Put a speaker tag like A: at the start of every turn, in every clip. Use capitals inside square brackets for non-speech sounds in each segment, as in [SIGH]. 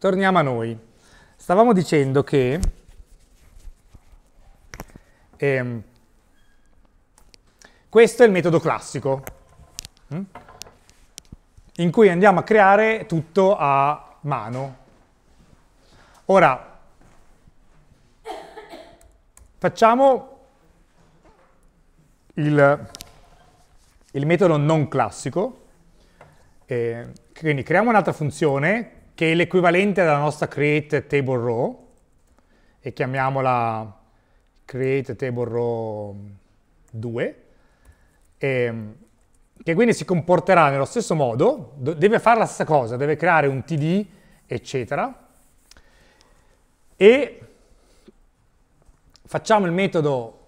A: Torniamo a noi. Stavamo dicendo che ehm, questo è il metodo classico, mm, in cui andiamo a creare tutto a mano. Ora, facciamo il, il metodo non classico, eh, quindi creiamo un'altra funzione che è l'equivalente della nostra create table row, e chiamiamola create table row 2, e, ehm, che quindi si comporterà nello stesso modo, deve fare la stessa cosa, deve creare un td, eccetera, e facciamo il metodo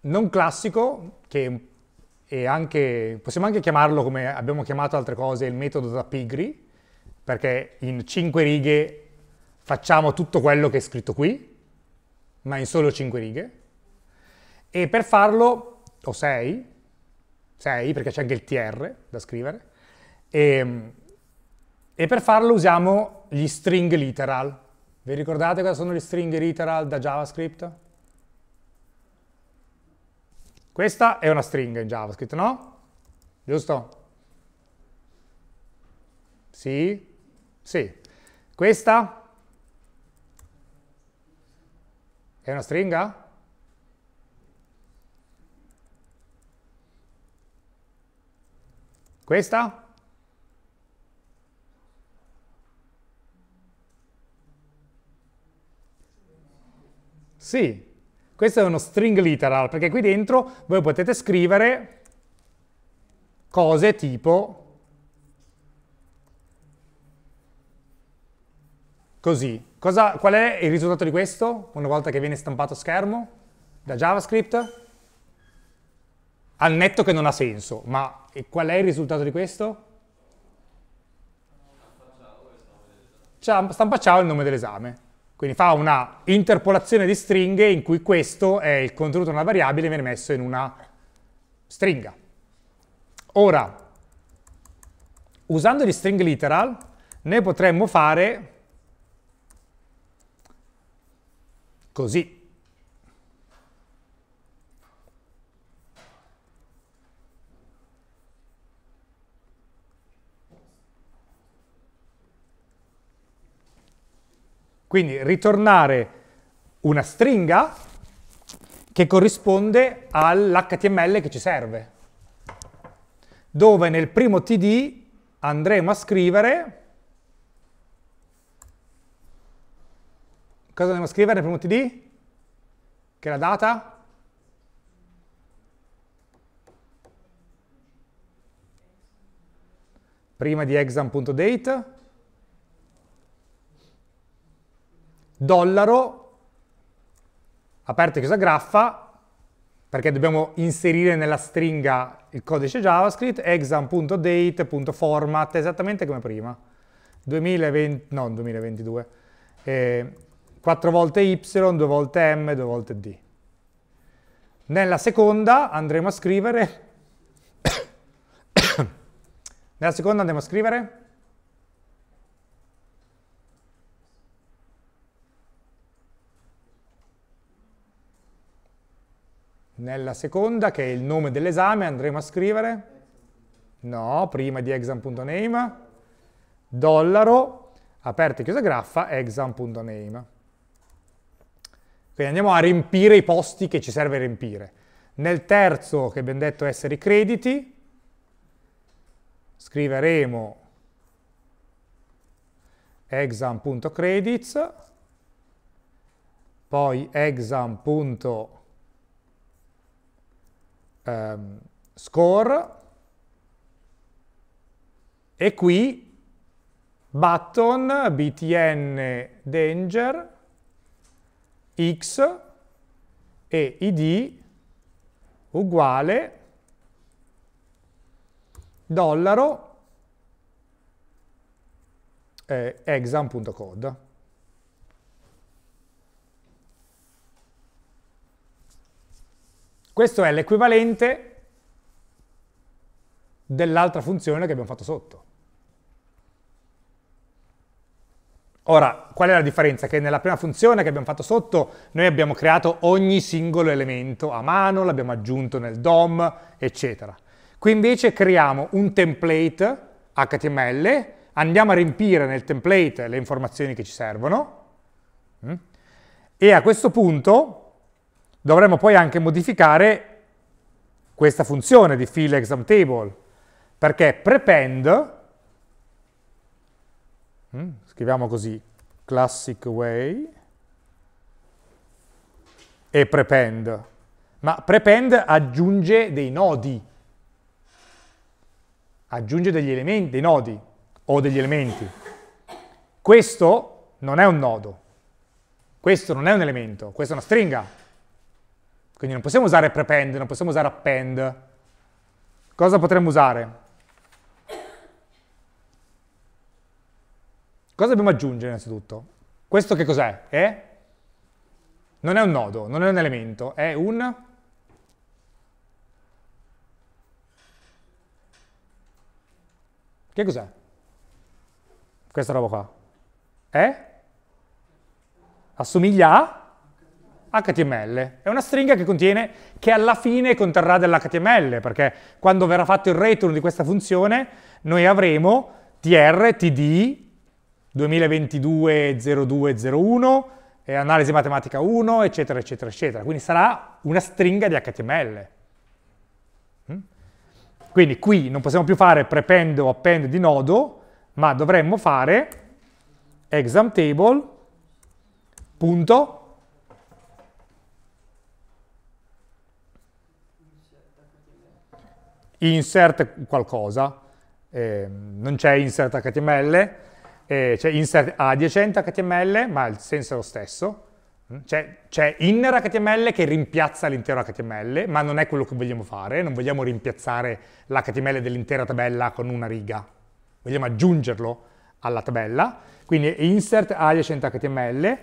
A: non classico, che anche, possiamo anche chiamarlo come abbiamo chiamato altre cose, il metodo da pigri, perché in cinque righe facciamo tutto quello che è scritto qui, ma in solo cinque righe, e per farlo, o sei, sei perché c'è anche il tr da scrivere, e, ehm, e per farlo usiamo gli string literal. Vi ricordate cosa sono gli string literal da JavaScript? Questa è una stringa in JavaScript, no? Giusto? Sì? Sì. Questa è una stringa? Questa? Sì, questo è uno string literal, perché qui dentro voi potete scrivere cose tipo Così. Cosa, qual è il risultato di questo una volta che viene stampato a schermo da JavaScript? Al netto che non ha senso, ma qual è il risultato di questo? Stampa ciao il nome dell'esame. Quindi fa una interpolazione di stringhe in cui questo è il contenuto di una variabile e viene messo in una stringa. Ora, usando gli string literal, noi potremmo fare così. Quindi ritornare una stringa che corrisponde all'HTML che ci serve, dove nel primo TD andremo a scrivere Cosa dobbiamo scrivere nel primo td? Che è la data? prima di exam.date, dollaro, Aperto e chiusa graffa, perché dobbiamo inserire nella stringa il codice JavaScript, exam.date.format, esattamente come prima. 2020, no, 2022. Eh, 4 volte y, 2 volte m, 2 volte d. Nella seconda andremo a scrivere [COUGHS] nella seconda andremo a scrivere nella seconda che è il nome dell'esame andremo a scrivere no, prima di exam.name dollaro aperto e chiusa graffa exam.name quindi andiamo a riempire i posti che ci serve riempire. Nel terzo, che abbiamo detto essere i crediti, scriveremo exam.credits, poi exam.score e qui button btn danger x e id uguale dollaro eh, exam.code. Questo è l'equivalente dell'altra funzione che abbiamo fatto sotto. Ora, qual è la differenza? Che nella prima funzione che abbiamo fatto sotto, noi abbiamo creato ogni singolo elemento a mano, l'abbiamo aggiunto nel DOM, eccetera. Qui invece creiamo un template HTML, andiamo a riempire nel template le informazioni che ci servono, mm, e a questo punto dovremo poi anche modificare questa funzione di fill exam table, perché prepend, mm, scriviamo così, classic way e prepend. Ma prepend aggiunge dei nodi, aggiunge degli elementi, dei nodi o degli elementi. Questo non è un nodo, questo non è un elemento, questa è una stringa. Quindi non possiamo usare prepend, non possiamo usare append. Cosa potremmo usare? Cosa dobbiamo aggiungere innanzitutto? Questo che cos'è? È? Non è un nodo, non è un elemento, è un... Che cos'è? Questa roba qua. È? Assomiglia a? HTML. È una stringa che contiene, che alla fine conterrà dell'HTML, perché quando verrà fatto il return di questa funzione, noi avremo tr, td, 2022-0201, eh, analisi matematica 1, eccetera, eccetera, eccetera. Quindi sarà una stringa di HTML. Mm? Quindi qui non possiamo più fare prepend o append di nodo, ma dovremmo fare examtable punto insert qualcosa, eh, non c'è insert HTML, eh, c'è cioè, insert adiacente HTML, ma il senso è lo stesso. Mm, cioè, c'è inner HTML che rimpiazza l'intero HTML, ma non è quello che vogliamo fare, non vogliamo rimpiazzare l'HTML dell'intera tabella con una riga, vogliamo aggiungerlo alla tabella, quindi insert adiacent HTML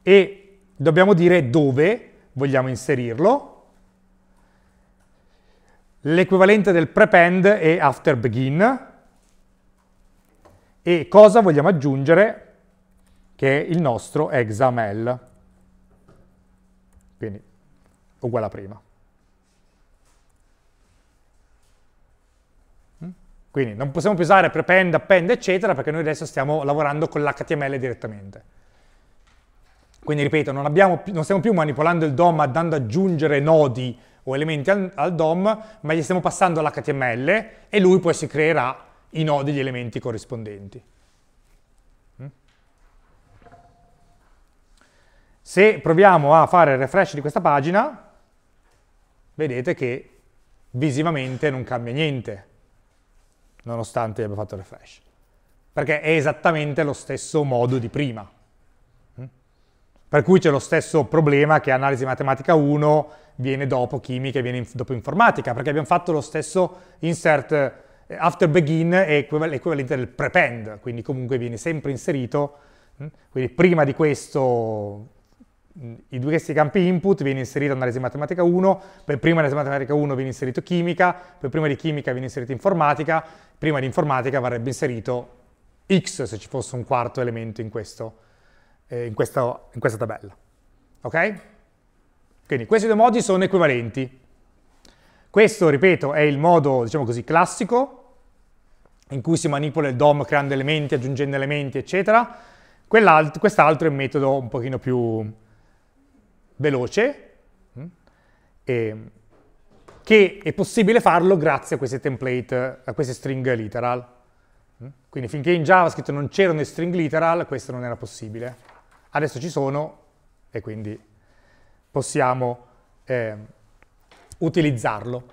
A: e dobbiamo dire dove vogliamo inserirlo, l'equivalente del prepend è after begin, e cosa vogliamo aggiungere che è il nostro examl. Quindi uguale a prima. Mm? Quindi non possiamo più usare prepend, append, eccetera, perché noi adesso stiamo lavorando con l'HTML direttamente. Quindi, ripeto, non, abbiamo, non, stiamo più manipolando il DOM andando ad aggiungere nodi o elementi al, al DOM, ma gli stiamo passando l'HTML e lui poi si creerà i nodi gli elementi corrispondenti. Mm? Se proviamo a fare il refresh di questa pagina, vedete che visivamente non cambia niente, nonostante abbia fatto il refresh, perché è esattamente lo stesso modo di prima. Mm? Per cui c'è lo stesso problema che analisi matematica 1 viene dopo chimica e viene dopo informatica, perché abbiamo fatto lo stesso insert eh, after begin è l'equivalente del prepend, quindi comunque viene sempre inserito, mm, quindi prima di questo, mm, i due questi campi input viene inserita analisi matematica 1, poi prima di analisi matematica 1 viene inserito chimica, poi prima di chimica viene inserito informatica, prima di informatica verrebbe inserito x se ci fosse un quarto elemento in, questo, eh, in, questa, in questa tabella. Ok? Quindi questi due modi sono equivalenti. Questo, ripeto, è il modo, diciamo così, classico in cui si manipola il DOM creando elementi, aggiungendo elementi, eccetera. Quest'altro è un metodo un pochino più veloce, eh, che è possibile farlo grazie a queste template, a queste string literal. Mm. Quindi finché in JavaScript non c'erano le string literal, questo non era possibile. Adesso ci sono e quindi possiamo eh, utilizzarlo.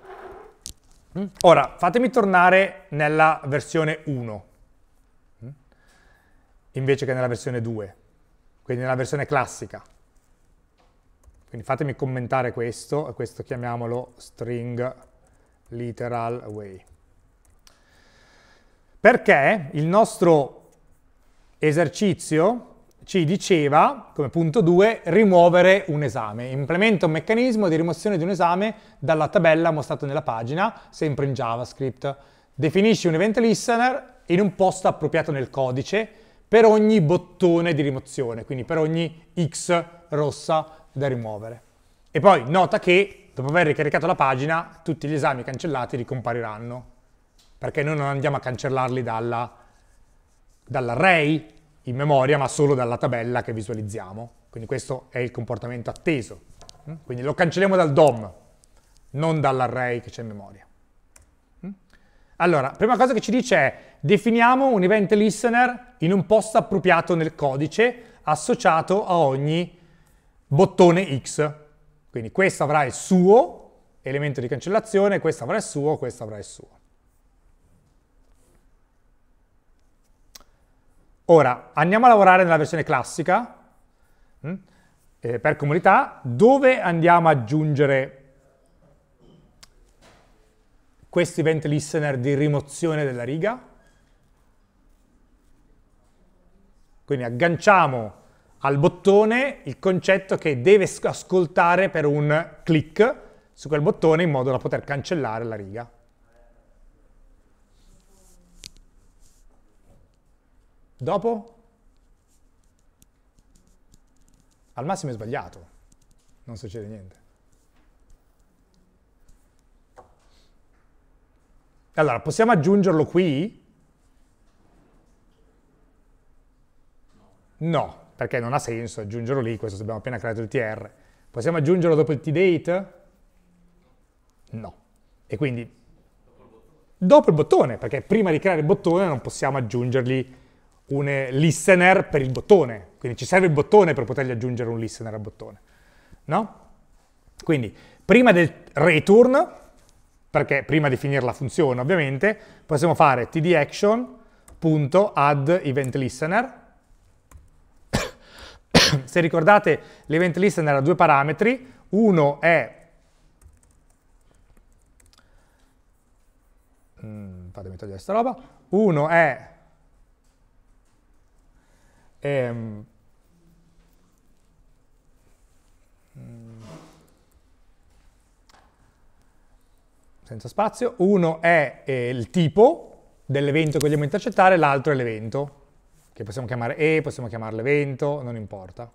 A: Mm? Ora, fatemi tornare nella versione 1, mm? invece che nella versione 2, quindi nella versione classica. Quindi fatemi commentare questo, e questo chiamiamolo string literal way. Perché il nostro esercizio ci diceva, come punto 2, rimuovere un esame. Implementa un meccanismo di rimozione di un esame dalla tabella mostrata nella pagina, sempre in JavaScript. Definisci un event listener in un posto appropriato nel codice per ogni bottone di rimozione, quindi per ogni X rossa da rimuovere. E poi nota che, dopo aver ricaricato la pagina, tutti gli esami cancellati ricompariranno, perché noi non andiamo a cancellarli dall'array, dall in memoria, ma solo dalla tabella che visualizziamo. Quindi questo è il comportamento atteso. Mm? Quindi lo cancelliamo dal DOM, non dall'array che c'è in memoria. Mm? Allora, prima cosa che ci dice è definiamo un event listener in un posto appropriato nel codice associato a ogni bottone X. Quindi questo avrà il suo elemento di cancellazione, questo avrà il suo, questo avrà il suo. Ora, andiamo a lavorare nella versione classica, mm, eh, per comunità, dove andiamo ad aggiungere questo event listener di rimozione della riga? Quindi agganciamo al bottone il concetto che deve ascoltare per un clic su quel bottone in modo da poter cancellare la riga. Dopo? Al massimo è sbagliato, non succede niente. Allora, possiamo aggiungerlo qui? No, perché non ha senso aggiungerlo lì, questo abbiamo appena creato il tr. Possiamo aggiungerlo dopo il tdate? No. E quindi dopo il bottone, perché prima di creare il bottone non possiamo aggiungergli un eh, listener per il bottone, quindi ci serve il bottone per potergli aggiungere un listener al bottone, no? Quindi prima del return, perché prima di finire la funzione ovviamente, possiamo fare tdaction.addEventListener. [COUGHS] Se ricordate l'EventListener ha due parametri, uno è mm, fatemi togliere questa roba, uno è e, ehm, mm, senza spazio, uno è eh, il tipo dell'evento che vogliamo intercettare, l'altro è l'evento, che possiamo chiamare E, possiamo chiamarlo evento, non importa.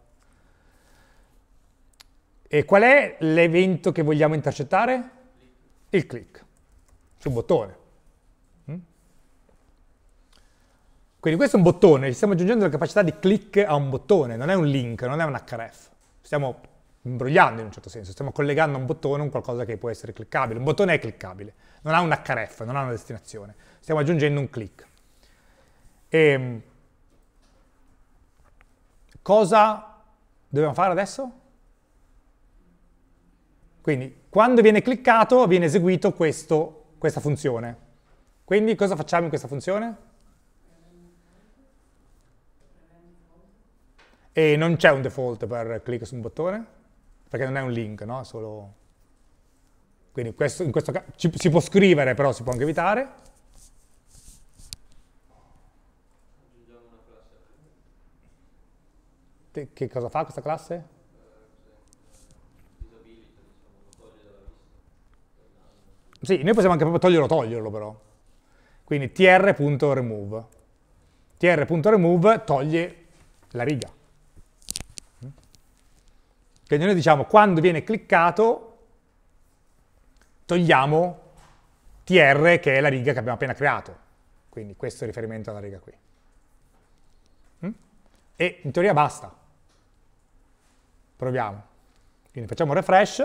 A: E qual è l'evento che vogliamo intercettare? Il click sul bottone. Quindi questo è un bottone, stiamo aggiungendo la capacità di click a un bottone, non è un link, non è un href. Stiamo imbrogliando in un certo senso, stiamo collegando a un bottone un qualcosa che può essere cliccabile. Un bottone è cliccabile, non ha un href, non ha una destinazione. Stiamo aggiungendo un click. E ehm, cosa dobbiamo fare adesso? Quindi quando viene cliccato viene eseguito questo, questa funzione. Quindi cosa facciamo in questa funzione? e non c'è un default per clic su un bottone, perché non è un link, no? È solo... Quindi questo, in questo caso ci, si può scrivere, però si può anche evitare. Che cosa fa questa classe? Sì, noi possiamo anche proprio toglierlo, toglierlo però. Quindi tr.remove. tr.remove toglie la riga quindi noi diciamo quando viene cliccato togliamo tr che è la riga che abbiamo appena creato. Quindi questo riferimento alla riga qui. Mm? E in teoria basta. Proviamo. Quindi facciamo un refresh.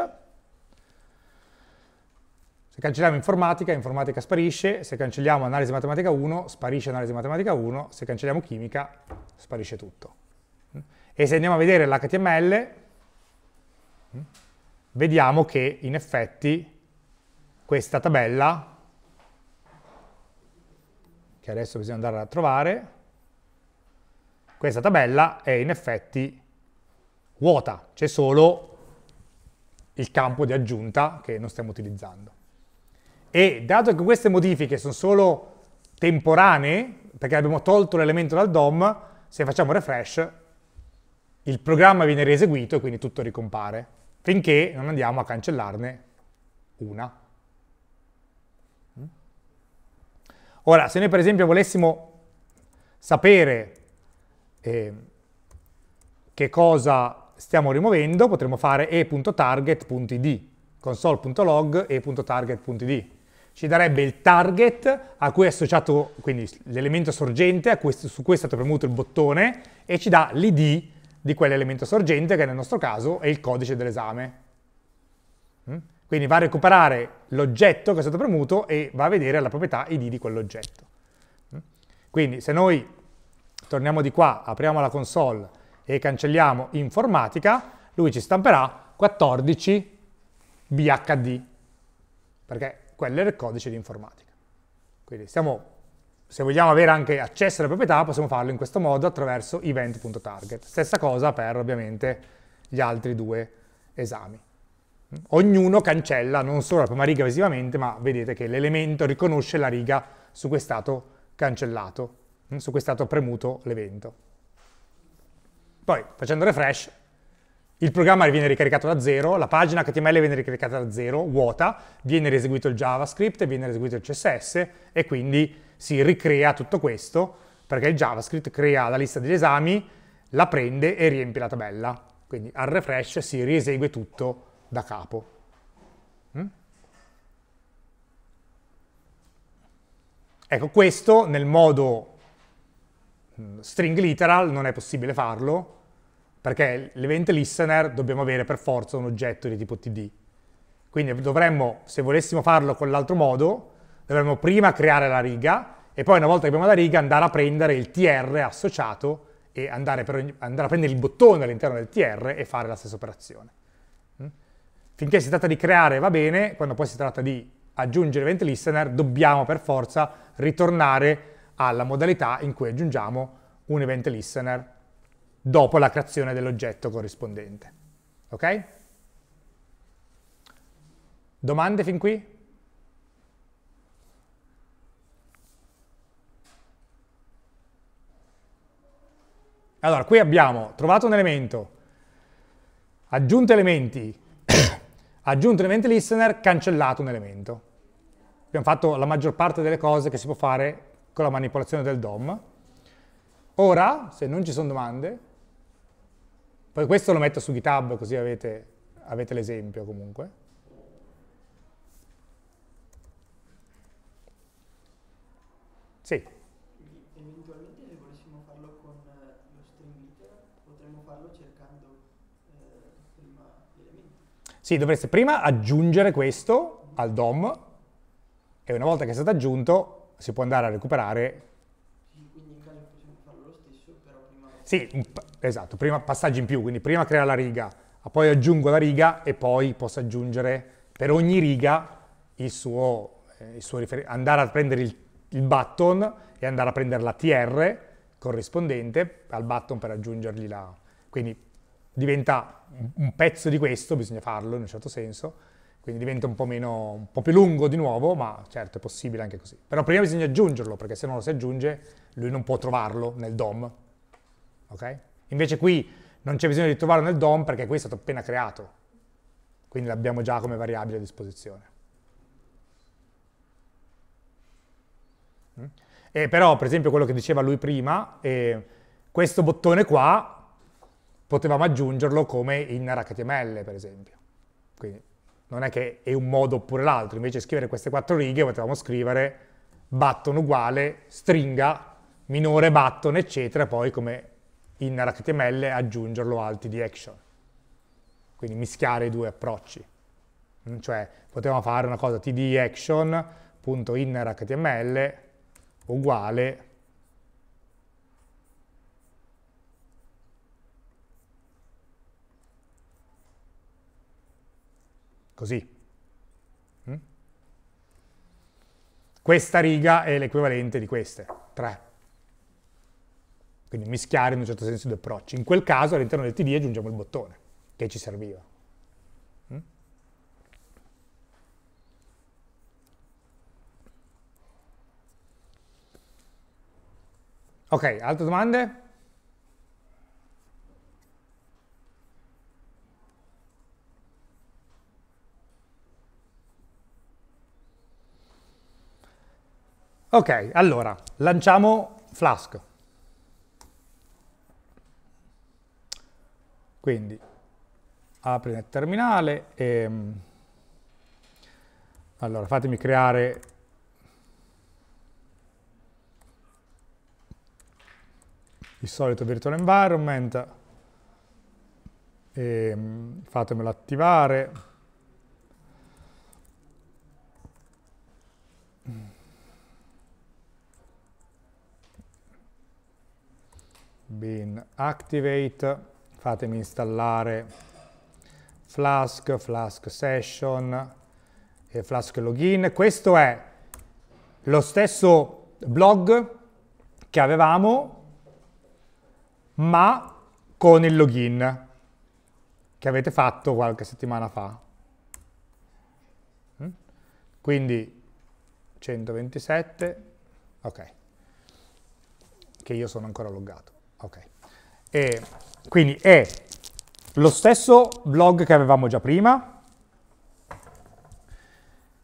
A: Se cancelliamo informatica, informatica sparisce. Se cancelliamo analisi matematica 1, sparisce analisi matematica 1. Se cancelliamo chimica, sparisce tutto. Mm? E se andiamo a vedere l'HTML, Mm? vediamo che in effetti questa tabella, che adesso bisogna andare a trovare, questa tabella è in effetti vuota, c'è solo il campo di aggiunta che non stiamo utilizzando. E dato che queste modifiche sono solo temporanee, perché abbiamo tolto l'elemento dal DOM, se facciamo refresh il programma viene rieseguito e quindi tutto ricompare finché non andiamo a cancellarne una. Mm? Ora, se noi per esempio volessimo sapere eh, che cosa stiamo rimuovendo, potremmo fare e.target.id, console.log e.target.id. Ci darebbe il target a cui è associato, quindi l'elemento sorgente questo, su cui è stato premuto il bottone e ci dà l'id di quell'elemento sorgente che nel nostro caso è il codice dell'esame. Mm? Quindi va a recuperare l'oggetto che è stato premuto e va a vedere la proprietà id di quell'oggetto. Mm? Quindi se noi torniamo di qua, apriamo la console e cancelliamo informatica, lui ci stamperà 14 BHD, perché quello era il codice di informatica. Quindi stiamo se vogliamo avere anche accesso alle proprietà, possiamo farlo in questo modo attraverso event.target. Stessa cosa per, ovviamente, gli altri due esami. Ognuno cancella non solo la prima riga visivamente, ma vedete che l'elemento riconosce la riga su cui è stato cancellato, su cui è stato premuto l'evento. Poi, facendo refresh, il programma viene ricaricato da zero, la pagina HTML viene ricaricata da zero, vuota, viene reseguito il JavaScript, viene reseguito il CSS e quindi si ricrea tutto questo perché il JavaScript crea la lista degli esami, la prende e riempie la tabella. Quindi al refresh si riesegue tutto da capo. Mm? Ecco, questo nel modo mm, string literal non è possibile farlo, perché l'event listener dobbiamo avere per forza un oggetto di tipo td. Quindi dovremmo, se volessimo farlo con l'altro modo, dovremmo prima creare la riga e poi una volta che abbiamo la riga andare a prendere il TR associato e andare, per, andare a prendere il bottone all'interno del TR e fare la stessa operazione. Mm? Finché si tratta di creare va bene, quando poi si tratta di aggiungere event listener dobbiamo per forza ritornare alla modalità in cui aggiungiamo un event listener dopo la creazione dell'oggetto corrispondente. Ok? Domande fin qui? Allora, qui abbiamo trovato un elemento, aggiunto elementi, [COUGHS] aggiunto elementi listener, cancellato un elemento. Abbiamo fatto la maggior parte delle cose che si può fare con la manipolazione del DOM. Ora, se non ci sono domande, poi questo lo metto su GitHub così avete, avete l'esempio comunque. Sì. Sì, dovreste prima aggiungere questo al DOM e una volta che è stato aggiunto si può andare a recuperare... Quindi in caso possiamo farlo lo stesso, però prima... Sì, esatto, prima passaggio in più, quindi prima crea la riga, poi aggiungo la riga e poi posso aggiungere per ogni riga il suo, eh, il suo riferimento, andare a prendere il, il button e andare a prendere la TR corrispondente al button per aggiungergli la... Quindi diventa un pezzo di questo, bisogna farlo in un certo senso, quindi diventa un po', meno, un po' più lungo di nuovo, ma certo è possibile anche così. Però prima bisogna aggiungerlo, perché se non lo si aggiunge lui non può trovarlo nel DOM, ok? Invece qui non c'è bisogno di trovarlo nel DOM perché qui è stato appena creato, quindi l'abbiamo già come variabile a disposizione. Mm? E però, per esempio, quello che diceva lui prima, eh, questo bottone qua potevamo aggiungerlo come in RHTML, per esempio. Quindi non è che è un modo oppure l'altro, invece di scrivere queste quattro righe potevamo scrivere button uguale, stringa, minore button, eccetera, poi come in RHTML aggiungerlo al TD action. Quindi mischiare i due approcci. Mm, cioè potevamo fare una cosa td action.inner html uguale così. Mm? Questa riga è l'equivalente di queste, tre. Quindi mischiare in un certo senso due approcci. In quel caso all'interno del TD aggiungiamo il bottone, che ci serviva. Mm? Ok, altre domande? Ok, allora, lanciamo Flask. Quindi, apri nel terminale e... Mm, allora, fatemi creare il solito virtual environment e mm, fatemelo attivare. bin activate, fatemi installare Flask, Flask Session e Flask Login. Questo è lo stesso blog che avevamo, ma con il login che avete fatto qualche settimana fa. Mm? Quindi 127, ok, che io sono ancora loggato. Okay. E, quindi è lo stesso blog che avevamo già prima,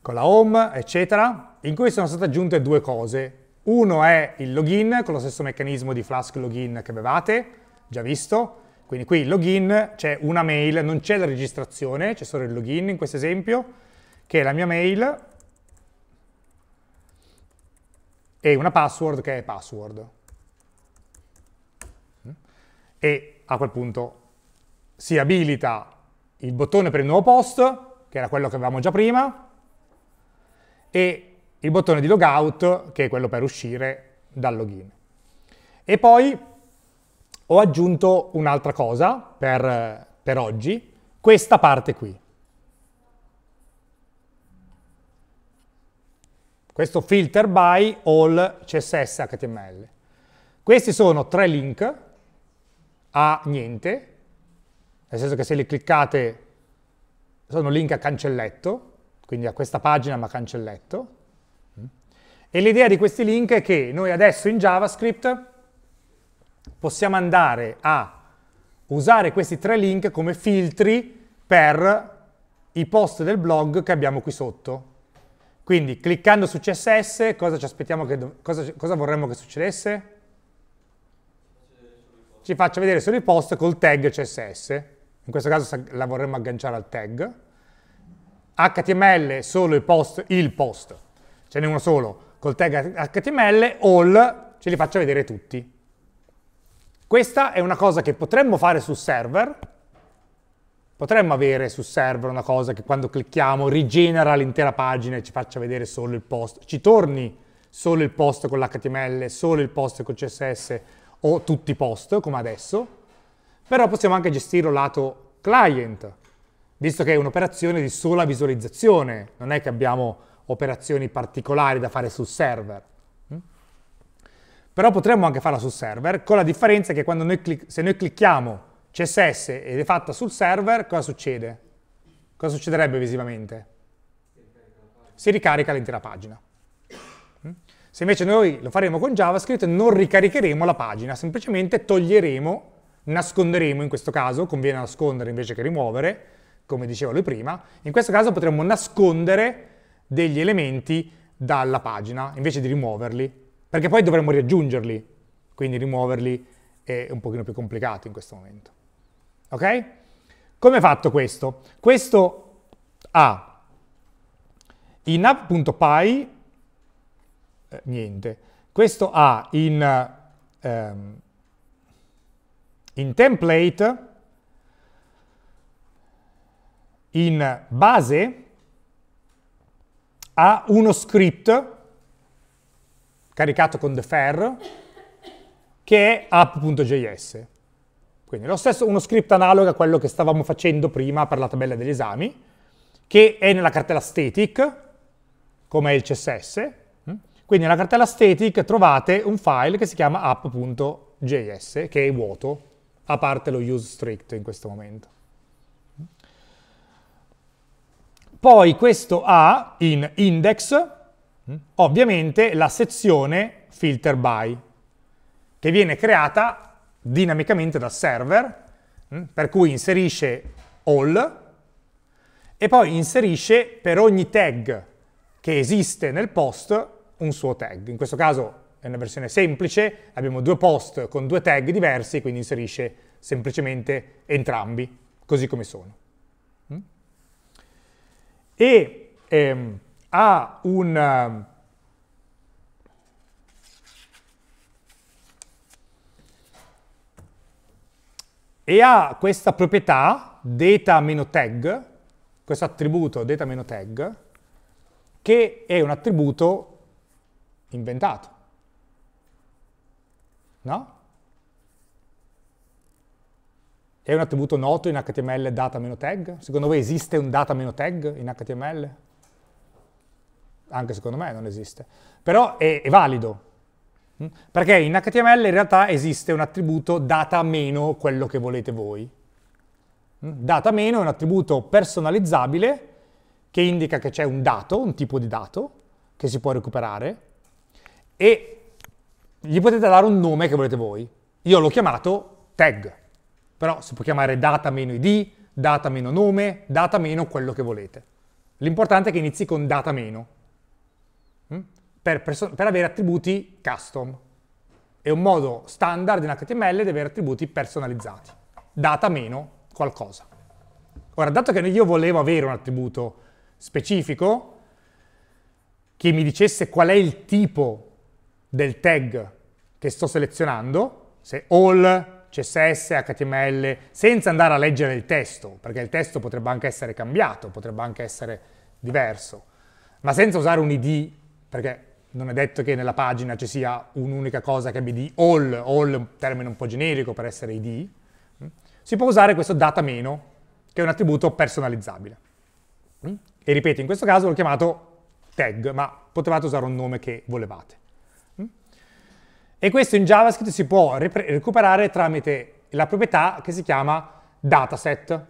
A: con la home, eccetera, in cui sono state aggiunte due cose. Uno è il login, con lo stesso meccanismo di Flask login che avevate, già visto. Quindi qui il login, c'è una mail, non c'è la registrazione, c'è solo il login in questo esempio, che è la mia mail e una password che è password e a quel punto si abilita il bottone per il nuovo post, che era quello che avevamo già prima, e il bottone di logout, che è quello per uscire dal login. E poi ho aggiunto un'altra cosa per, per oggi, questa parte qui. Questo filter by all CSS HTML. Questi sono tre link a niente, nel senso che se li cliccate sono link a cancelletto, quindi a questa pagina ma cancelletto. Mm. E l'idea di questi link è che noi adesso in JavaScript possiamo andare a usare questi tre link come filtri per i post del blog che abbiamo qui sotto. Quindi cliccando su CSS cosa, cosa, cosa vorremmo che succedesse? ci faccia vedere solo i post col tag CSS, in questo caso la vorremmo agganciare al tag, HTML solo il post, il post, ce n'è uno solo, col tag HTML, all, ce li faccia vedere tutti. Questa è una cosa che potremmo fare sul server, potremmo avere sul server una cosa che quando clicchiamo rigenera l'intera pagina e ci faccia vedere solo il post, ci torni solo il post con l'HTML, solo il post con CSS, o tutti i post, come adesso, però possiamo anche gestirlo lato client, visto che è un'operazione di sola visualizzazione, non è che abbiamo operazioni particolari da fare sul server. Mm? Però potremmo anche farla sul server, con la differenza che noi se noi clicchiamo CSS ed è fatta sul server, cosa succede? Cosa succederebbe visivamente? Si ricarica l'intera pagina. Se invece noi lo faremo con JavaScript non ricaricheremo la pagina, semplicemente toglieremo, nasconderemo in questo caso, conviene nascondere invece che rimuovere, come diceva lui prima, in questo caso potremmo nascondere degli elementi dalla pagina invece di rimuoverli, perché poi dovremmo riaggiungerli, quindi rimuoverli è un pochino più complicato in questo momento. Ok? Come è fatto questo? Questo ha in app.py eh, niente. Questo ha in, ehm, in template, in base, ha uno script caricato con defer che è app.js. Quindi lo stesso, uno script analogo a quello che stavamo facendo prima per la tabella degli esami, che è nella cartella static, come è il CSS, quindi nella cartella static trovate un file che si chiama app.js, che è vuoto, a parte lo use strict in questo momento. Poi questo ha in index, ovviamente, la sezione filter by, che viene creata dinamicamente dal server, mm, per cui inserisce all e poi inserisce per ogni tag che esiste nel post un suo tag. In questo caso è una versione semplice, abbiamo due post con due tag diversi, quindi inserisce semplicemente entrambi, così come sono. Mm? E ehm, ha un... e ha questa proprietà data-tag, questo attributo data-tag, che è un attributo inventato. No? È un attributo noto in HTML data-tag? Secondo voi esiste un data-tag in HTML? Anche secondo me non esiste. Però è, è valido, mm? perché in HTML in realtà esiste un attributo data meno quello che volete voi. Mm? Data meno è un attributo personalizzabile che indica che c'è un dato, un tipo di dato, che si può recuperare, e gli potete dare un nome che volete voi. Io l'ho chiamato tag, però si può chiamare data-id, data-nome, data-quello che volete. L'importante è che inizi con data- mm, per, per avere attributi custom. È un modo standard in HTML di avere attributi personalizzati. Data meno qualcosa. Ora, dato che io volevo avere un attributo specifico che mi dicesse qual è il tipo del tag che sto selezionando, se all, CSS, HTML, senza andare a leggere il testo, perché il testo potrebbe anche essere cambiato, potrebbe anche essere diverso, ma senza usare un ID, perché non è detto che nella pagina ci sia un'unica cosa che abbia di all, all è un termine un po' generico per essere ID, si può usare questo data meno, che è un attributo personalizzabile. E ripeto, in questo caso l'ho chiamato tag, ma potevate usare un nome che volevate. E questo in JavaScript si può recuperare tramite la proprietà che si chiama dataset.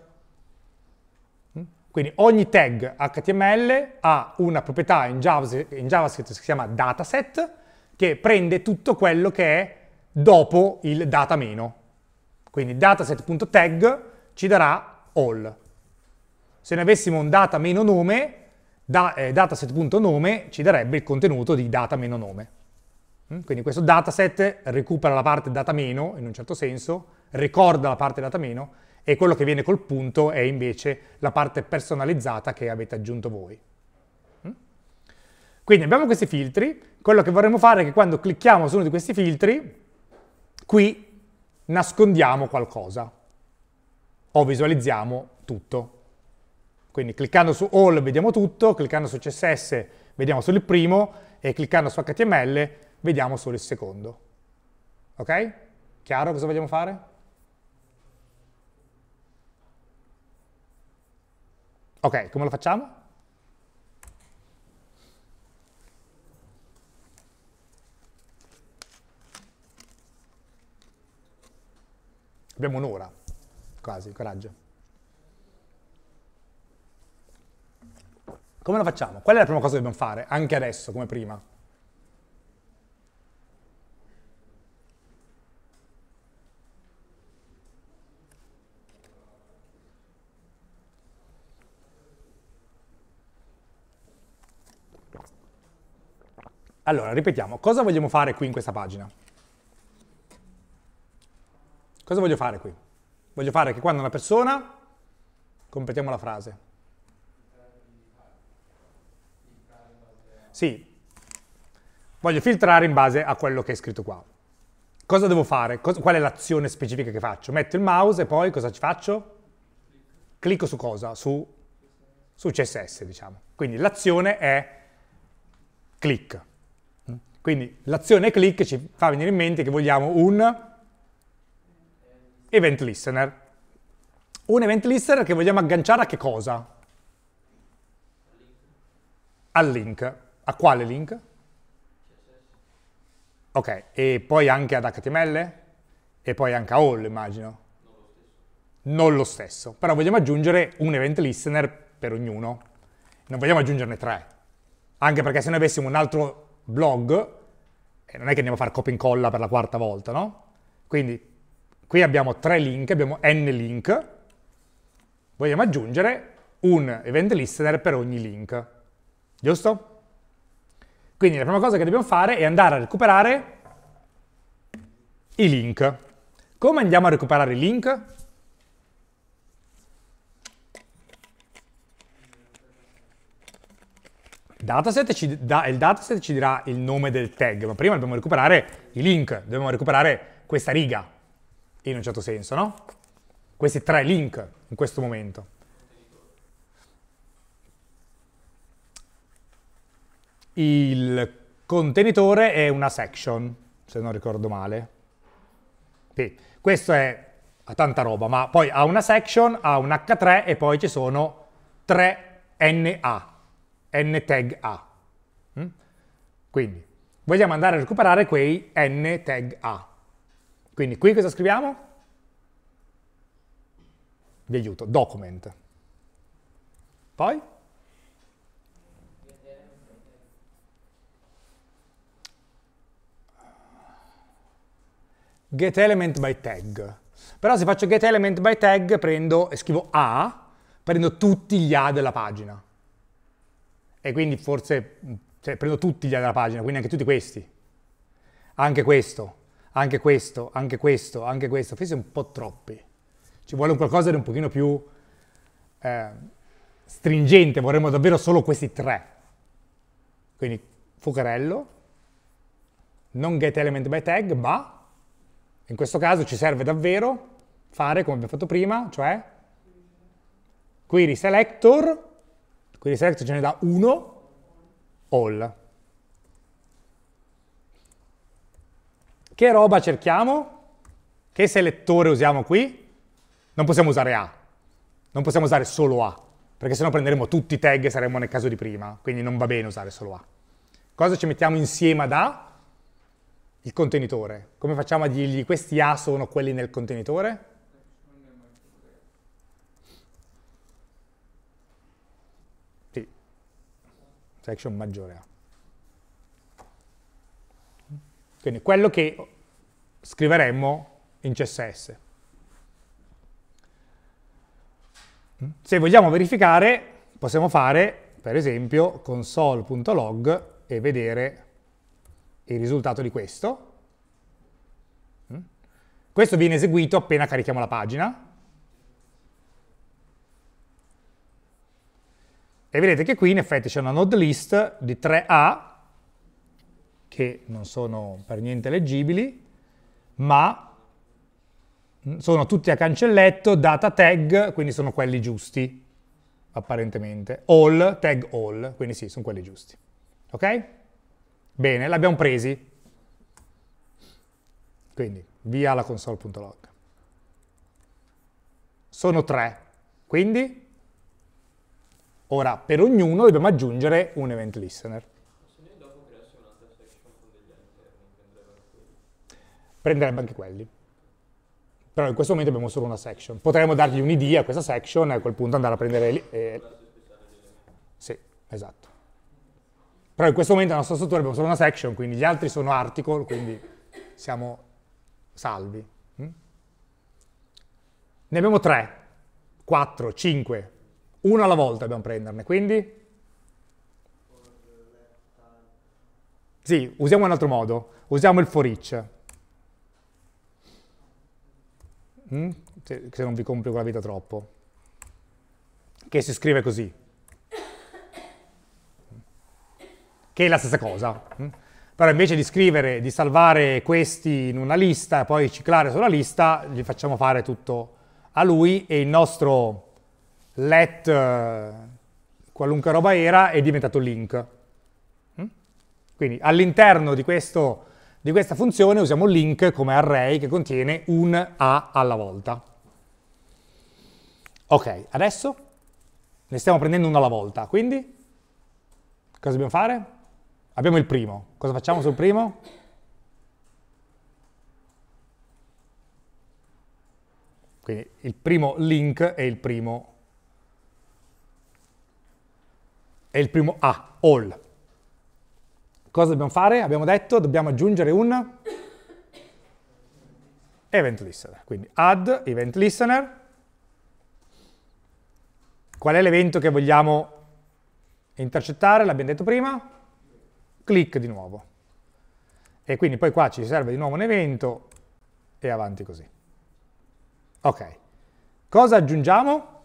A: Mm? Quindi ogni tag HTML ha una proprietà in JavaScript, in JavaScript che si chiama dataset che prende tutto quello che è dopo il data meno. Quindi dataset.tag ci darà all. Se ne avessimo un data meno nome, da, eh, dataset.nome ci darebbe il contenuto di data meno nome. Mm? Quindi questo dataset recupera la parte data meno, in un certo senso, ricorda la parte data meno, e quello che viene col punto è invece la parte personalizzata che avete aggiunto voi. Mm? Quindi abbiamo questi filtri, quello che vorremmo fare è che quando clicchiamo su uno di questi filtri, qui nascondiamo qualcosa o visualizziamo tutto. Quindi cliccando su All vediamo tutto, cliccando su CSS vediamo solo il primo e cliccando su HTML vediamo solo il secondo. Ok? Chiaro cosa vogliamo fare? Ok, come lo facciamo? Abbiamo un'ora, quasi, coraggio. Come lo facciamo? Qual è la prima cosa che dobbiamo fare, anche adesso, come prima? Allora, ripetiamo, cosa vogliamo fare qui in questa pagina? Cosa voglio fare qui? Voglio fare che quando una persona, completiamo la frase. Sì, voglio filtrare in base a quello che è scritto qua. Cosa devo fare? qual è l'azione specifica che faccio? Metto il mouse e poi cosa ci faccio? Clicco su cosa? Su, su CSS, diciamo. Quindi l'azione è click. Quindi l'azione click ci fa venire in mente che vogliamo un event listener. Un event listener che vogliamo agganciare a che cosa? Al link. A quale link? Ok, e poi anche ad HTML? E poi anche a all, immagino. Non lo stesso. Però vogliamo aggiungere un event listener per ognuno. Non vogliamo aggiungerne tre. Anche perché se noi avessimo un altro blog, e non è che andiamo a fare copia e incolla per la quarta volta, no? Quindi qui abbiamo tre link, abbiamo n link, vogliamo aggiungere un event listener per ogni link, giusto? Quindi la prima cosa che dobbiamo fare è andare a recuperare i link. Come andiamo a recuperare i link? dataset ci da, il dataset ci dirà il nome del tag, ma prima dobbiamo recuperare i link, dobbiamo recuperare questa riga, in un certo senso, no? Questi tre link in questo momento. Il contenitore è una section, se non ricordo male. Sì. Questo è ha tanta roba, ma poi ha una section, ha un H3 e poi ci sono tre NA, n tag a. Mm? Quindi vogliamo andare a recuperare quei n tag a. Quindi qui cosa scriviamo? Vi aiuto, document. Poi? get element by tag. Però se faccio get element by tag prendo e scrivo A, prendo tutti gli A della pagina e quindi forse mm, cioè, prendo tutti gli della pagina, quindi anche tutti questi, anche questo, anche questo, anche questo, anche questo, forse un po' troppi. Ci vuole un qualcosa di un pochino più eh, stringente, vorremmo davvero solo questi tre. Quindi Fucarello, non get element by tag, ma in questo caso ci serve davvero fare come abbiamo fatto prima, cioè query selector quindi select ce ne dà uno, all. Che roba cerchiamo? Che selettore usiamo qui? Non possiamo usare A, non possiamo usare solo A, perché sennò prenderemo tutti i tag e saremmo nel caso di prima, quindi non va bene usare solo A. Cosa ci mettiamo insieme ad A? Il contenitore. Come facciamo a dirgli questi A sono quelli nel contenitore? traction maggiore A. Quindi quello che scriveremmo in CSS. Se vogliamo verificare, possiamo fare, per esempio, console.log e vedere il risultato di questo. Questo viene eseguito appena carichiamo la pagina, E vedete che qui in effetti c'è una node list di 3A, che non sono per niente leggibili, ma sono tutti a cancelletto, data tag, quindi sono quelli giusti, apparentemente. All, tag all, quindi sì, sono quelli giusti. Ok? Bene, l'abbiamo presi. Quindi, via la console.log. Sono tre, quindi Ora, per ognuno dobbiamo aggiungere un event listener. Se noi dopo creassimo un'altra section con degli interni, prenderebbe anche quelli. Però in questo momento abbiamo solo una section. Potremmo dargli un ID a questa section e a quel punto andare a prendere... Eh... Sì, esatto. Però in questo momento nella nostra struttura abbiamo solo una section, quindi gli altri sono article, quindi siamo salvi. Mm? Ne abbiamo tre, quattro, cinque, una alla volta dobbiamo prenderne, quindi? Sì, usiamo un altro modo, usiamo il for each. Mm? Se, se non vi complico la vita troppo. Che si scrive così. Che è la stessa cosa. Mm? Però invece di scrivere, di salvare questi in una lista e poi ciclare sulla lista, gli facciamo fare tutto a lui e il nostro let eh, qualunque roba era è diventato link. Mm? Quindi all'interno di, di, questa funzione usiamo link come array che contiene un A alla volta. Ok, adesso ne stiamo prendendo uno alla volta, quindi cosa dobbiamo fare? Abbiamo il primo, cosa facciamo sul primo? Quindi il primo link è il primo è il primo A, all. Cosa dobbiamo fare? Abbiamo detto, dobbiamo aggiungere un event listener. Quindi add event listener. Qual è l'evento che vogliamo intercettare? L'abbiamo detto prima. Click di nuovo. E quindi poi qua ci serve di nuovo un evento e avanti così. Ok. Cosa aggiungiamo?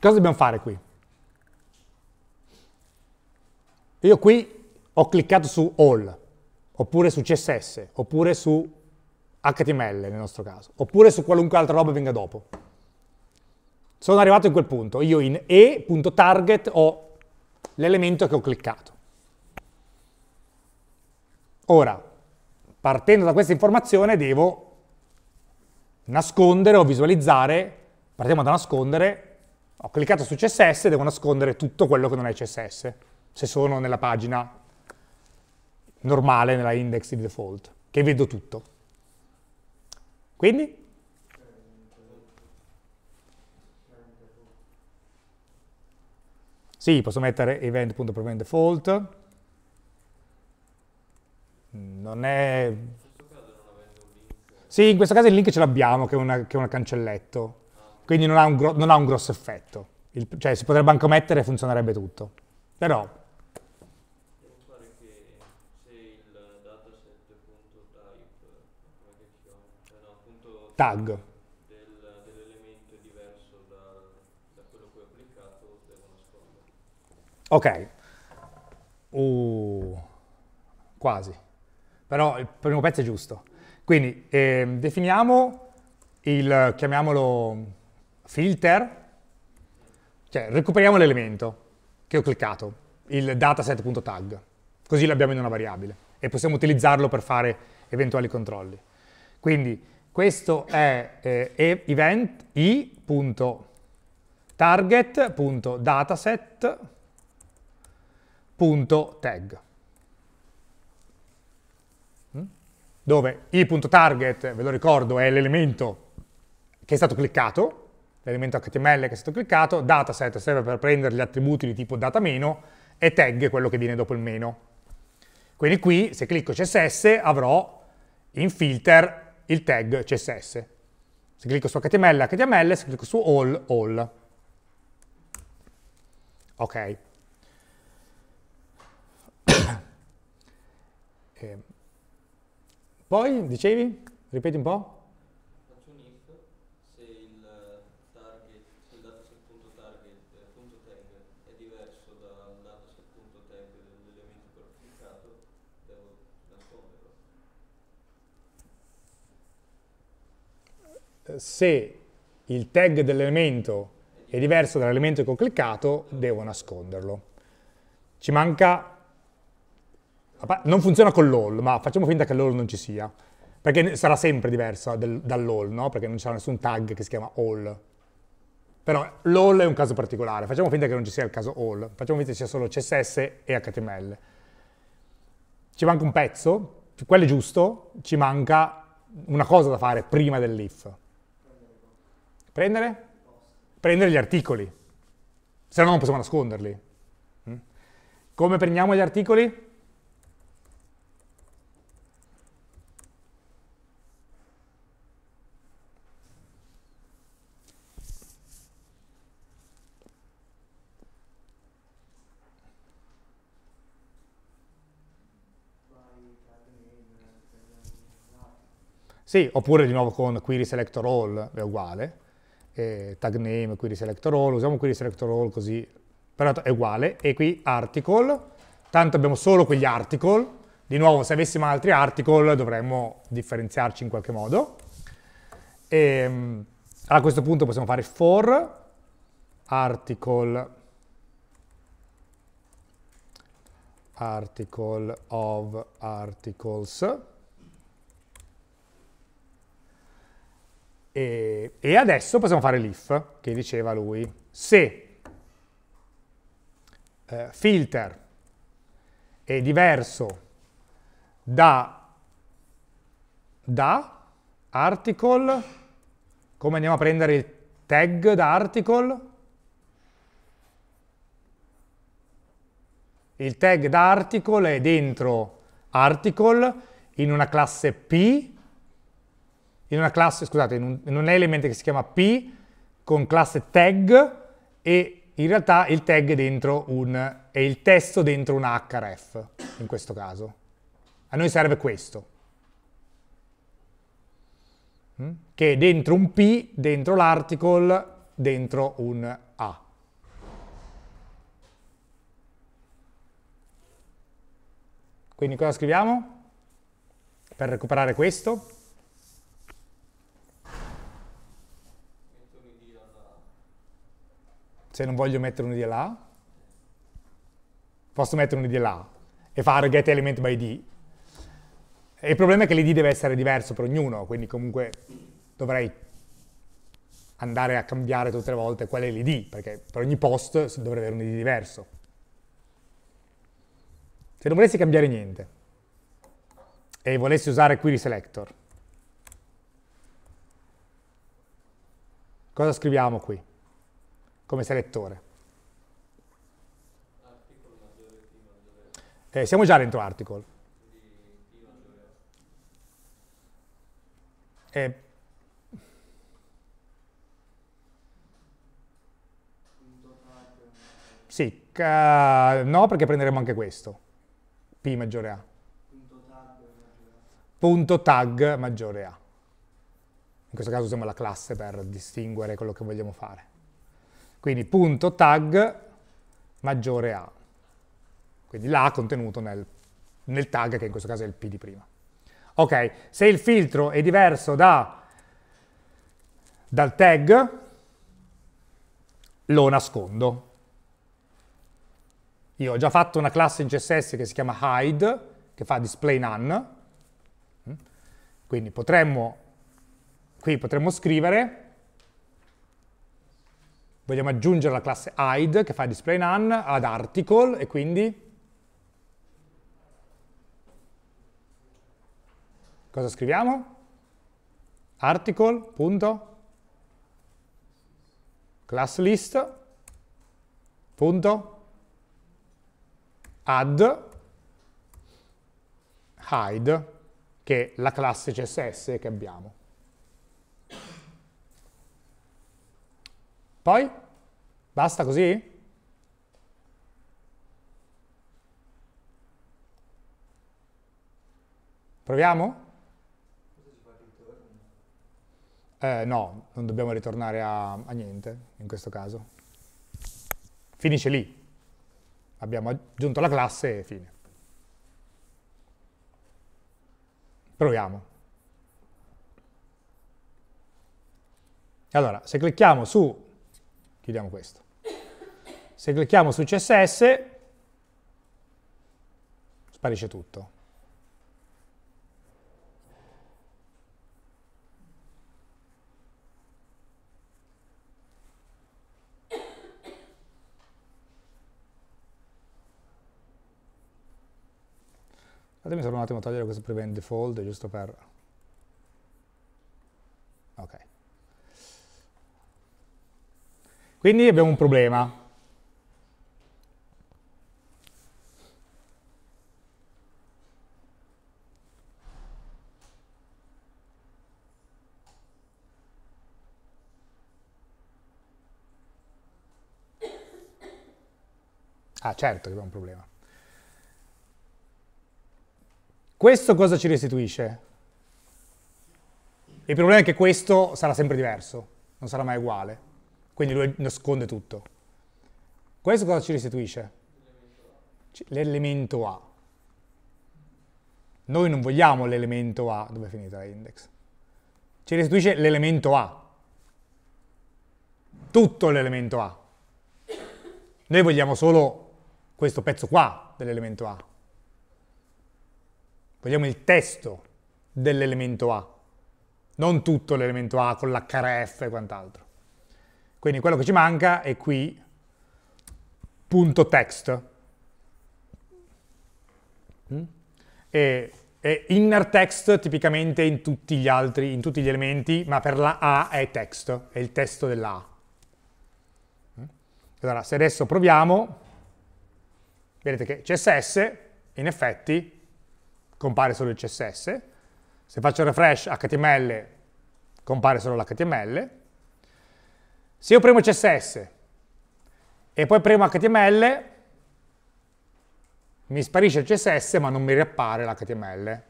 A: Cosa dobbiamo fare qui? Io qui ho cliccato su all, oppure su CSS, oppure su HTML nel nostro caso, oppure su qualunque altra roba venga dopo. Sono arrivato in quel punto, io in e.target ho l'elemento che ho cliccato. Ora, partendo da questa informazione devo nascondere o visualizzare, partiamo da nascondere, ho cliccato su CSS e devo nascondere tutto quello che non è CSS, se sono nella pagina normale, nella index di default, che vedo tutto. Quindi? Sì, posso mettere event.prevent Non è... Sì, in questo caso il link ce l'abbiamo, che è un cancelletto quindi non ha un, gro non ha un grosso effetto. Il, cioè si potrebbe anche omettere e funzionerebbe tutto. Però... Tag. diverso da, quello che applicato Ok. Uh, quasi. Però il primo pezzo è giusto. Quindi eh, definiamo il, chiamiamolo filter, cioè recuperiamo l'elemento che ho cliccato, il dataset.tag, così l'abbiamo in una variabile e possiamo utilizzarlo per fare eventuali controlli. Quindi questo è eh, event i.target.dataset.tag mm? dove i.target, ve lo ricordo, è l'elemento che è stato cliccato l'elemento HTML che è stato cliccato, dataset serve per prendere gli attributi di tipo data meno e tag quello che viene dopo il meno. Quindi qui se clicco CSS avrò in filter il tag CSS. Se clicco su HTML, HTML, se clicco su all, all. Ok. [COUGHS] eh. Poi, dicevi? Ripeti un po'? se il tag dell'elemento è diverso dall'elemento che ho cliccato, devo nasconderlo. Ci manca... Non funziona con l'all, ma facciamo finta che l'all non ci sia, perché sarà sempre diverso dall'all, no? Perché non c'è nessun tag che si chiama all. Però l'all è un caso particolare, facciamo finta che non ci sia il caso all, facciamo finta che sia solo CSS e HTML. Ci manca un pezzo, quello è giusto, ci manca una cosa da fare prima dell'if Prendere? Prendere gli articoli, se no non possiamo nasconderli. Mm? Come prendiamo gli articoli? Sì, oppure di nuovo con query selector all è uguale eh, tag name, query selector all, usiamo query selector all così, però è uguale, e qui article, tanto abbiamo solo quegli article, di nuovo se avessimo altri article dovremmo differenziarci in qualche modo, e, ehm, a questo punto possiamo fare for article article of articles E, e adesso possiamo fare l'if che diceva lui. Se eh, filter è diverso da, da article, come andiamo a prendere il tag da article? Il tag da article è dentro article in una classe P in una classe, scusate, in un, in un element che si chiama P con classe tag e in realtà il tag è, dentro un, è il testo dentro un href, in questo caso. A noi serve questo mm? che è dentro un P, dentro l'article, dentro un A. Quindi cosa scriviamo per recuperare questo? se non voglio mettere un ID là, posso mettere un ID là e fare get element by D. E il problema è che l'ID deve essere diverso per ognuno, quindi comunque dovrei andare a cambiare tutte le volte qual è l'ID, perché per ogni post dovrei avere un ID diverso. Se non volessi cambiare niente e volessi usare query selector, cosa scriviamo qui? come selettore. Eh, siamo già dentro article. Eh, sì, no perché prenderemo anche questo, P maggiore A. Punto tag maggiore A. In questo caso usiamo la classe per distinguere quello che vogliamo fare. Quindi punto tag maggiore a. Quindi l'A contenuto nel, nel tag, che in questo caso è il P di prima. Ok, se il filtro è diverso da, dal tag, lo nascondo. Io ho già fatto una classe in CSS che si chiama hide, che fa display none, mm? quindi potremmo, qui potremmo scrivere vogliamo aggiungere la classe hide che fa display none ad article e quindi cosa scriviamo? article, punto, class list, punto, add, hide, che è la classe CSS che abbiamo. Poi? Basta così? Proviamo? Eh, no, non dobbiamo ritornare a, a, niente in questo caso. Finisce lì. Abbiamo aggiunto la classe e fine. Proviamo. Allora, se clicchiamo su Chiudiamo questo. Se clicchiamo su CSS, sparisce tutto. Fatemi solo un attimo togliere questo prevent default, giusto per Quindi abbiamo un problema. Ah, certo che abbiamo un problema. Questo cosa ci restituisce? Il problema è che questo sarà sempre diverso, non sarà mai uguale. Quindi lui nasconde tutto. Questo cosa ci restituisce? L'elemento A. Noi non vogliamo l'elemento A, dove è finita la index. Ci restituisce l'elemento A. Tutto l'elemento A. Noi vogliamo solo questo pezzo qua dell'elemento A. Vogliamo il testo dell'elemento A, non tutto l'elemento A con l'HRF e quant'altro. Quindi quello che ci manca è qui punto text. Mm? E, e inner text tipicamente in tutti gli altri, in tutti gli elementi, ma per la A è text, è il testo della A. Mm? Allora, se adesso proviamo, vedete che CSS, in effetti, compare solo il CSS. Se faccio refresh HTML, compare solo l'HTML. Se io premo CSS e poi premo HTML, mi sparisce il CSS ma non mi riappare l'HTML.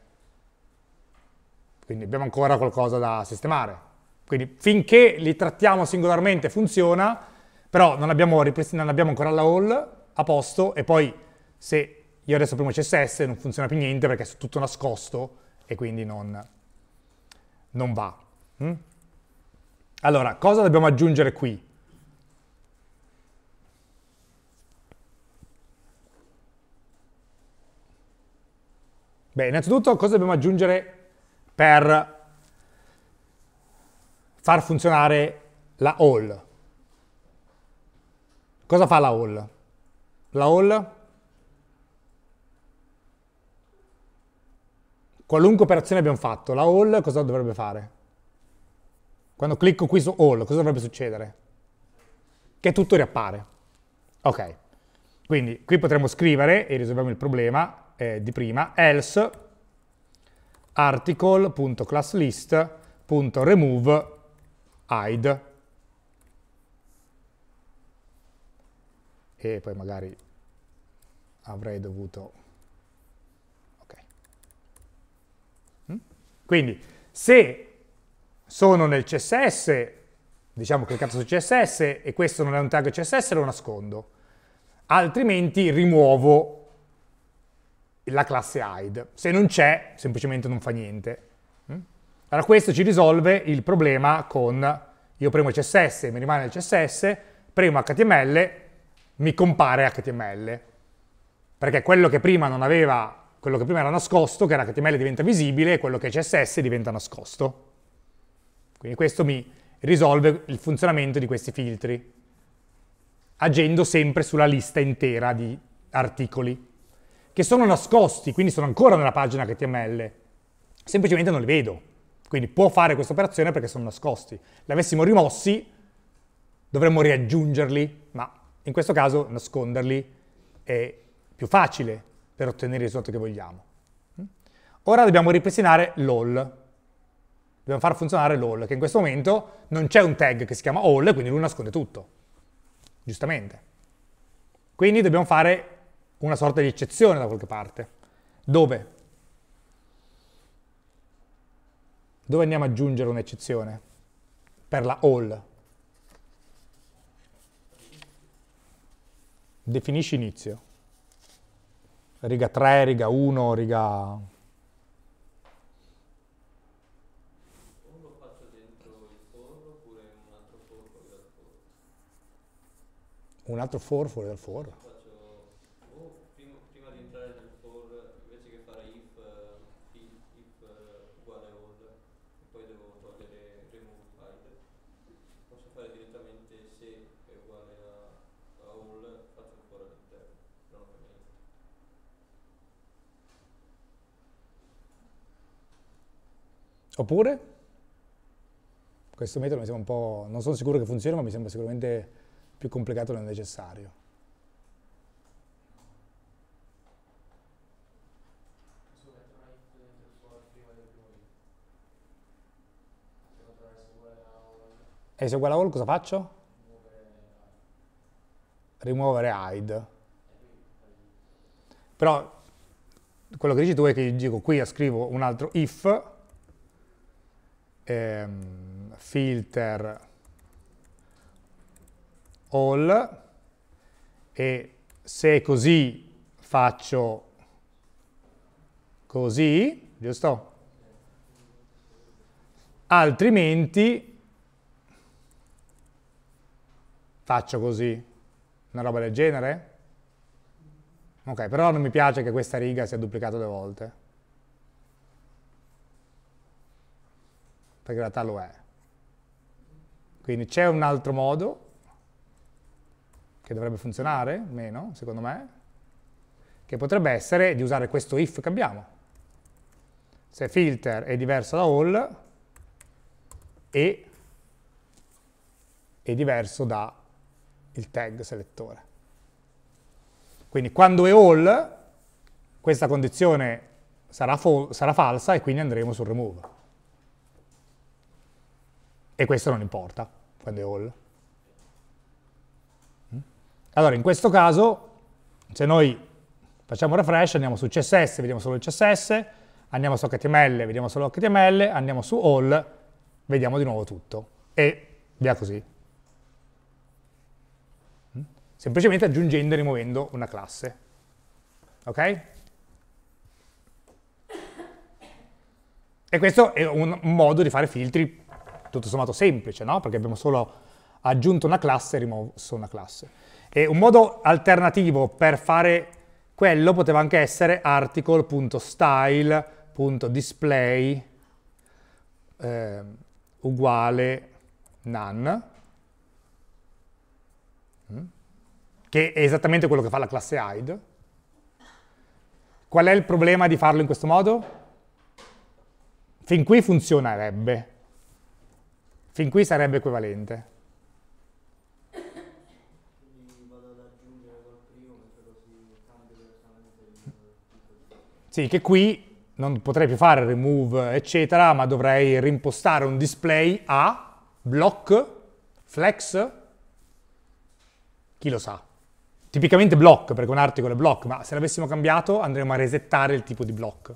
A: Quindi abbiamo ancora qualcosa da sistemare. Quindi finché li trattiamo singolarmente funziona, però non abbiamo, non abbiamo ancora la all a posto e poi se io adesso premo CSS non funziona più niente perché è tutto nascosto e quindi non, non va. Mm? Allora, cosa dobbiamo aggiungere qui? Beh, innanzitutto cosa dobbiamo aggiungere per far funzionare la all? Cosa fa la all? La all qualunque operazione abbiamo fatto, la all cosa dovrebbe fare? Quando clicco qui su all, cosa dovrebbe succedere? Che tutto riappare. Ok, quindi qui potremmo scrivere, e risolviamo il problema eh, di prima, else article.classlist.remove hide. E poi magari avrei dovuto... Ok. Mm? Quindi, se sono nel CSS, diciamo cliccato su CSS e questo non è un tag CSS, lo nascondo. Altrimenti rimuovo la classe hide. Se non c'è, semplicemente non fa niente. Mm? Allora questo ci risolve il problema con io premo CSS, mi rimane il CSS, premo HTML, mi compare HTML. Perché quello che prima non aveva, quello che prima era nascosto, che era HTML diventa visibile, e quello che è CSS diventa nascosto. Quindi questo mi risolve il funzionamento di questi filtri, agendo sempre sulla lista intera di articoli, che sono nascosti, quindi sono ancora nella pagina HTML, semplicemente non li vedo. Quindi può fare questa operazione perché sono nascosti. L'avessimo rimossi, dovremmo riaggiungerli, ma in questo caso nasconderli è più facile per ottenere il risultato che vogliamo. Ora dobbiamo ripristinare l'all, dobbiamo far funzionare l'all, che in questo momento non c'è un tag che si chiama all, quindi lui nasconde tutto, giustamente. Quindi dobbiamo fare una sorta di eccezione da qualche parte. Dove? Dove andiamo ad aggiungere un'eccezione? Per la all. Definisci inizio. Riga 3, riga 1, riga un altro for fuori dal for. prima, di entrare nel for, invece che fare if, uguale all, e poi devo togliere remove file, posso fare direttamente se uguale a, all, faccio un for Oppure? Questo metodo mi sembra un po', non sono sicuro che funzioni, ma mi sembra sicuramente più complicato del necessario. E se uguale a all cosa faccio? Rimuovere hide. Però quello che dici tu è che io dico qui scrivo un altro if, ehm, filter all e se è così faccio così, giusto? Altrimenti faccio così, una roba del genere? Ok, però non mi piace che questa riga sia duplicata due volte. Perché in realtà lo è. Quindi c'è un altro modo che dovrebbe funzionare, meno, secondo me, che potrebbe essere di usare questo if che abbiamo. Se filter è diverso da all e è diverso da il tag selettore. Quindi quando è all, questa condizione sarà, sarà falsa e quindi andremo sul remove. E questo non importa quando è all. Allora, in questo caso, se noi facciamo refresh, andiamo su CSS, vediamo solo il CSS, andiamo su HTML, vediamo solo HTML, andiamo su all, vediamo di nuovo tutto. E via così. Mm? Semplicemente aggiungendo e rimuovendo una classe. Ok? E questo è un modo di fare filtri tutto sommato semplice, no? Perché abbiamo solo aggiunto una classe e rimosso una classe. E un modo alternativo per fare quello poteva anche essere article.style.display eh, uguale none, mm, che è esattamente quello che fa la classe hide. Qual è il problema di farlo in questo modo? Fin qui funzionerebbe, fin qui sarebbe equivalente. Sì, che qui non potrei più fare remove eccetera, ma dovrei rimpostare un display a block, flex, chi lo sa. Tipicamente block, perché un articolo è block, ma se l'avessimo cambiato andremo a resettare il tipo di block.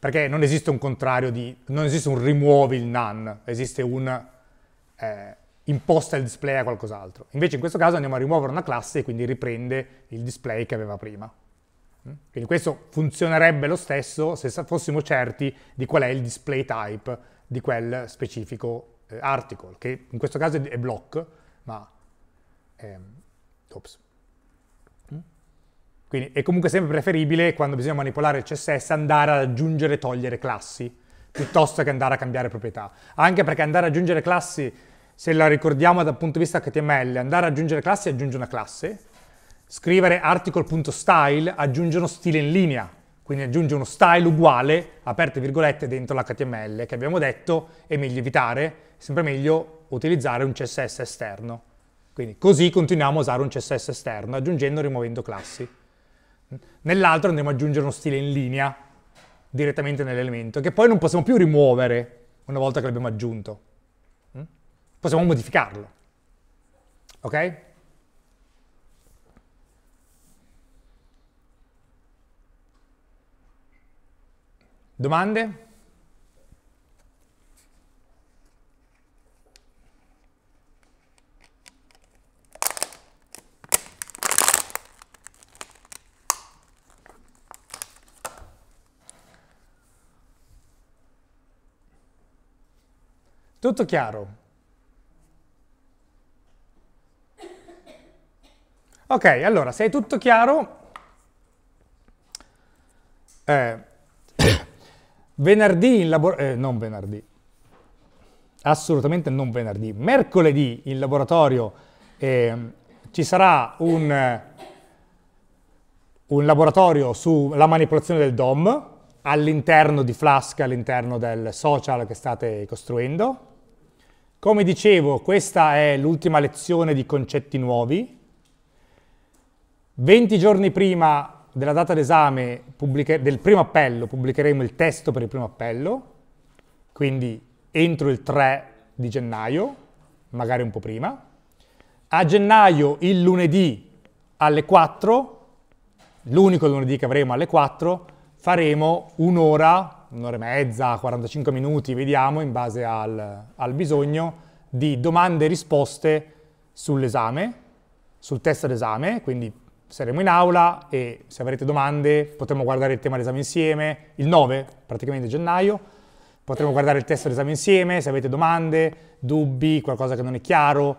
A: Perché non esiste un contrario di, non esiste un remove il none, esiste un eh, imposta il display a qualcos'altro. Invece in questo caso andiamo a rimuovere una classe e quindi riprende il display che aveva prima. Mm? Quindi questo funzionerebbe lo stesso se fossimo certi di qual è il display type di quel specifico eh, article, che in questo caso è block, ma... Ehm, ops. Mm? Quindi è comunque sempre preferibile, quando bisogna manipolare il CSS, andare ad aggiungere e togliere classi, piuttosto che andare a cambiare proprietà. Anche perché andare ad aggiungere classi, se la ricordiamo dal punto di vista HTML, andare ad aggiungere classi aggiunge una classe, scrivere article.style aggiunge uno stile in linea, quindi aggiunge uno style uguale, aperte virgolette, dentro l'HTML che abbiamo detto è meglio evitare, è sempre meglio utilizzare un CSS esterno. Quindi così continuiamo a usare un CSS esterno, aggiungendo e rimuovendo classi. Nell'altro andremo ad aggiungere uno stile in linea direttamente nell'elemento, che poi non possiamo più rimuovere una volta che l'abbiamo aggiunto. Mm?
B: Possiamo modificarlo.
A: Ok? Domande? Tutto chiaro? Ok, allora, se è tutto chiaro, eh, Venerdì in laboratorio, eh, non venerdì, assolutamente non venerdì, mercoledì in laboratorio eh, ci sarà un, un laboratorio sulla manipolazione del DOM all'interno di Flask, all'interno del social che state costruendo. Come dicevo, questa è l'ultima lezione di concetti nuovi. 20 giorni prima della data d'esame del primo appello pubblicheremo il testo per il primo appello, quindi entro il 3 di gennaio, magari un po' prima. A gennaio, il lunedì alle 4, l'unico lunedì che avremo alle 4, faremo un'ora, un'ora e mezza, 45 minuti, vediamo, in base al, al bisogno, di domande e risposte sull'esame, sul testo d'esame, quindi saremo in aula e se avrete domande potremo guardare il tema d'esame insieme, il 9 praticamente gennaio, potremo guardare il testo d'esame insieme, se avete domande, dubbi, qualcosa che non è chiaro,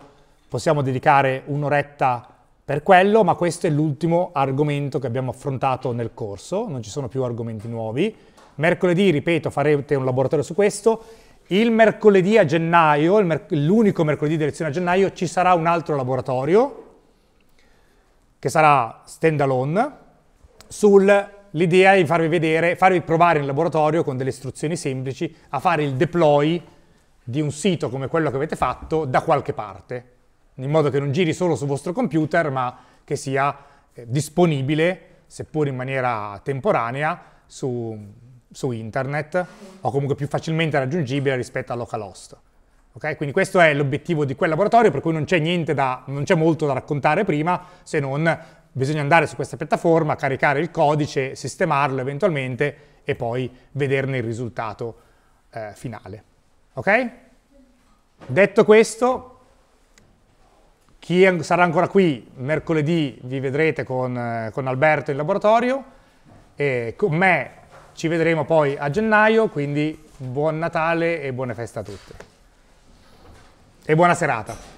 A: possiamo dedicare un'oretta per quello, ma questo è l'ultimo argomento che abbiamo affrontato nel corso, non ci sono più argomenti nuovi. Mercoledì, ripeto, farete un laboratorio su questo. Il mercoledì a gennaio, l'unico merc mercoledì di lezione a gennaio, ci sarà un altro laboratorio che sarà standalone, sull'idea di farvi vedere, farvi provare in laboratorio con delle istruzioni semplici a fare il deploy di un sito come quello che avete fatto da qualche parte, in modo che non giri solo sul vostro computer, ma che sia eh, disponibile, seppur in maniera temporanea, su, su internet o comunque più facilmente raggiungibile rispetto a localhost. Okay? Quindi questo è l'obiettivo di quel laboratorio, per cui non c'è molto da raccontare prima, se non bisogna andare su questa piattaforma, caricare il codice, sistemarlo eventualmente e poi vederne il risultato eh, finale. Okay? Detto questo, chi sarà ancora qui mercoledì vi vedrete con, eh, con Alberto in laboratorio e con me ci vedremo poi a gennaio, quindi buon Natale e buone feste a tutti e buona serata.